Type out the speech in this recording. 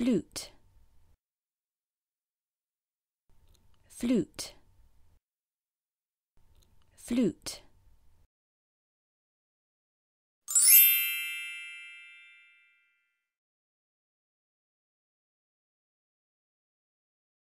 flute flute flute